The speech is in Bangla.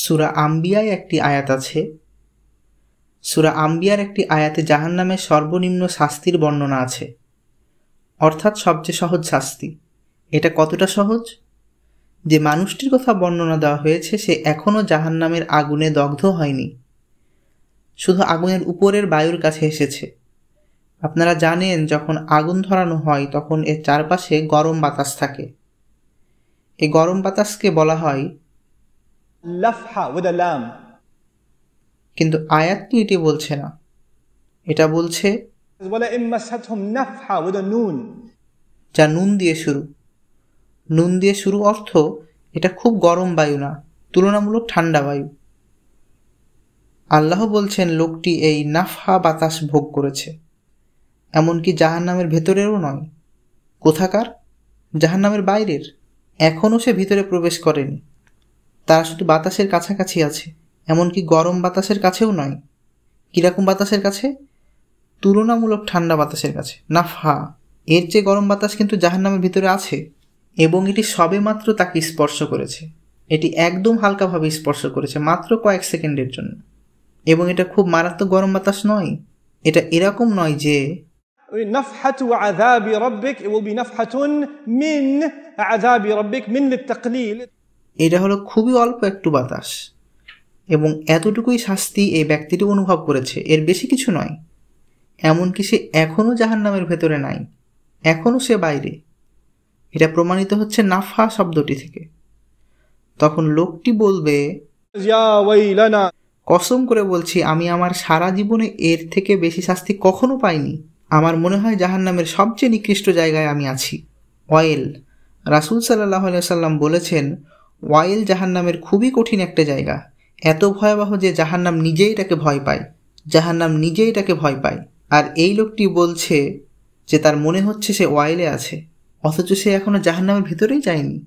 সুরা আম্বিয়ায় একটি আয়াত আছে সুরা আম্বিয়ার একটি আয়াতে জাহান নামে সর্বনিম্ন শাস্তির বর্ণনা আছে অর্থাৎ সবচেয়ে সহজ শাস্তি এটা কতটা সহজ যে মানুষটির কথা বর্ণনা দেওয়া হয়েছে সে এখনও জাহান নামের আগুনে দগ্ধ হয়নি শুধু আগুনের উপরের বায়ুর কাছে এসেছে আপনারা জানেন যখন আগুন ধরানো হয় তখন এর চারপাশে গরম বাতাস থাকে এই গরম বাতাসকে বলা হয় লাফহা উইথ আ লাম কিন্তু আয়াতটি এটি বলছে না এটা বলছে বলে ইম্মাসাতহুম নাফহা উইথ আ নুন যা নুন দিয়ে শুরু নুন দিয়ে শুরু অর্থ এটা খুব গরম বায়ু না তুলনামূলক ঠান্ডা বায়ু আল্লাহ বলছেন লোকটি এই নাফহা বাতাস ভোগ করেছে এমনকি জাহান নামের ভেতরেরও নয় কোথাকার জাহান নামের বাইরের এখনও সে ভিতরে প্রবেশ করেনি তারা শুধু বাতাসের কাছাকাছি আছে এমনকি গরম বাতাসের কাছেও নয় কীরকম বাতাসের কাছে তুলনামূলক ঠান্ডা বাতাসের কাছে না ফা এর চেয়ে গরম বাতাস কিন্তু জাহান্নামের ভিতরে আছে এবং এটি সবে মাত্র তাকে স্পর্শ করেছে এটি একদম হালকাভাবে স্পর্শ করেছে মাত্র কয়েক সেকেন্ডের জন্য এবং এটা খুব মারাত্মক গরম বাতাস নয় এটা এরকম নয় যে نفحة এটা হলো খুবই অল্প একটু বাতাস এবং এতটুকুই শাস্তি এই ব্যক্তিটি অনুভব করেছে এর বেশি কিছু নয় এমনকি সে এখনও জাহান্নামের ভেতরে নাই এখনও সে বাইরে এটা প্রমাণিত হচ্ছে নাফা শব্দটি থেকে তখন লোকটি বলবে কসম করে বলছি আমি আমার সারা জীবনে এর থেকে বেশি শাস্তি কখনো পাইনি আমার মনে হয় জাহান্নামের সবচেয়ে নিকৃষ্ট জায়গায় আমি আছি অয়েল রাসুল সাল্লাহ সাল্লাম বলেছেন ওয়াইল জাহান্নামের খুবই কঠিন একটা জায়গা এত ভয়াবহ যে জাহান্নাম নিজেই তাকে ভয় পায় জাহান্নাম নিজেই তাকে ভয় পায় আর এই লোকটি বলছে যে তার মনে হচ্ছে সে ওয়াইলে আছে অথচ সে এখনও জাহান্নামের ভিতরেই যায়নি